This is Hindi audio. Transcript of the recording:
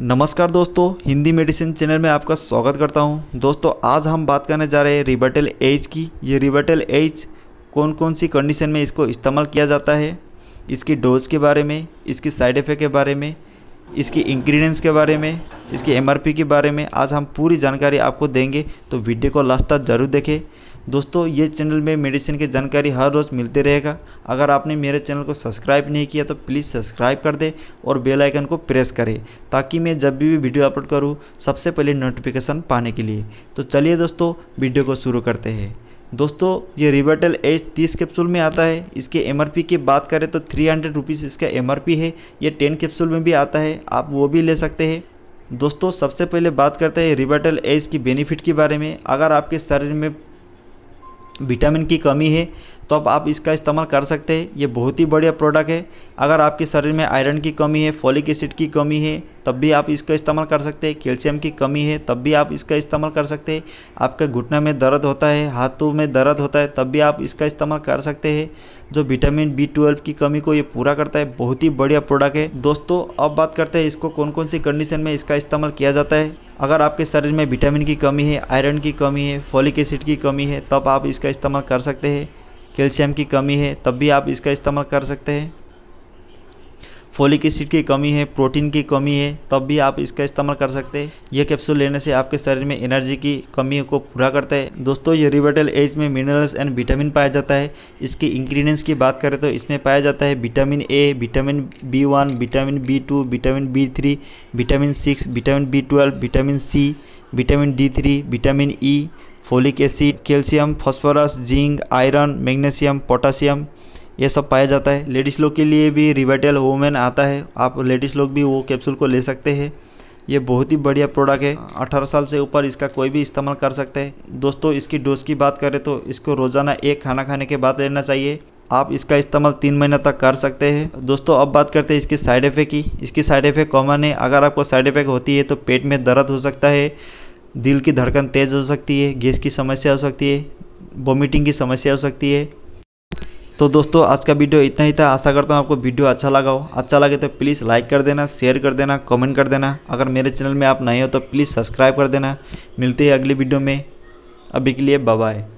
नमस्कार दोस्तों हिंदी मेडिसिन चैनल में आपका स्वागत करता हूं दोस्तों आज हम बात करने जा रहे हैं रिबर्टल एज की ये रिबर्टल एज कौन कौन सी कंडीशन में इसको इस्तेमाल किया जाता है इसकी डोज के बारे में इसकी साइड इफ़ेक्ट के बारे में इसके इंग्रेडिएंट्स के बारे में इसके एम के बारे में आज हम पूरी जानकारी आपको देंगे तो वीडियो को लास्ट तक ज़रूर देखें दोस्तों ये चैनल में मेडिसिन की जानकारी हर रोज़ मिलते रहेगा अगर आपने मेरे चैनल को सब्सक्राइब नहीं किया तो प्लीज़ सब्सक्राइब कर दें और बेल आइकन को प्रेस करें ताकि मैं जब भी वीडियो अपलोड करूँ सबसे पहले नोटिफिकेशन पाने के लिए तो चलिए दोस्तों वीडियो को शुरू करते हैं दोस्तों ये रिबर्टल एच तीस कैप्सूल में आता है इसके एम की बात करें तो थ्री हंड्रेड रुपीज़ इसका एम है ये टेन कैप्सूल में भी आता है आप वो भी ले सकते हैं दोस्तों सबसे पहले बात करते हैं रिबर्टल एज की बेनिफिट के बारे में अगर आपके शरीर में विटामिन की कमी है तो अब आप इसका इस्तेमाल कर सकते हैं ये बहुत ही बढ़िया प्रोडक्ट है अगर आपके शरीर में आयरन की कमी है फॉलिक एसिड की कमी है तब भी आप इसका इस्तेमाल कर सकते हैं कैल्शियम की कमी है तब भी आप इसका इस्तेमाल कर सकते हैं आपके घुटने में दर्द होता है हाथों में दर्द होता है तब भी आप इसका इस्तेमाल कर सकते हैं जो विटामिन बी ट्वेल्व की कमी को ये पूरा करता है बहुत ही बढ़िया प्रोडक्ट है दोस्तों अब बात करते हैं इसको कौन कौन सी कंडीशन में इसका इस्तेमाल किया जाता है अगर आपके शरीर में विटामिन की कमी है आयरन की कमी है फॉलिक एसिड की कमी है तब आप इसका इस्तेमाल कर सकते हैं कैल्शियम की कमी है तब भी आप इसका इस्तेमाल कर सकते हैं फोलिक एसिड की कमी है प्रोटीन की कमी है तब भी आप इसका इस्तेमाल कर सकते हैं यह कैप्सूल लेने से आपके शरीर में एनर्जी की कमी को पूरा करता है दोस्तों ये रिवर्टल एज में मिनरल्स एंड विटामिन पाया जाता है इसके इंग्रेडिएंट्स की बात करें तो इसमें पाया जाता है vitamin A vitamin B one vitamin B two vitamin B three vitamin six vitamin B twelve vitamin C vitamin D three vitamin E e, folic acid calcium phosphorus zinc iron magnesium potassium ये सब पाया जाता है लेडीज़ लोग के लिए भी रिवाइटल वोमेन आता है आप लेडीज़ लोग भी वो कैप्सूल को ले सकते हैं ये बहुत ही बढ़िया प्रोडक्ट है 18 साल से ऊपर इसका कोई भी इस्तेमाल कर सकते हैं दोस्तों इसकी डोज की बात करें तो इसको रोज़ाना एक खाना खाने के बाद लेना चाहिए आप इसका इस्तेमाल तीन महीना तक कर सकते हैं दोस्तों अब बात करते हैं इसकी साइड इफ़ेक्ट की इसकी साइड इफ़ेक्ट कॉमन है अगर आपको साइड इफ़ेक्ट होती है तो पेट में दर्द हो सकता है दिल की धड़कन तेज़ हो सकती है गैस की समस्या हो सकती है वोमिटिंग की समस्या हो सकती है तो दोस्तों आज का वीडियो इतना ही था आशा करता हूँ आपको वीडियो अच्छा लगा हो अच्छा लगे तो प्लीज़ लाइक कर देना शेयर कर देना कमेंट कर देना अगर मेरे चैनल में आप नए हो तो प्लीज़ सब्सक्राइब कर देना मिलते हैं अगली वीडियो में अभी के लिए बाय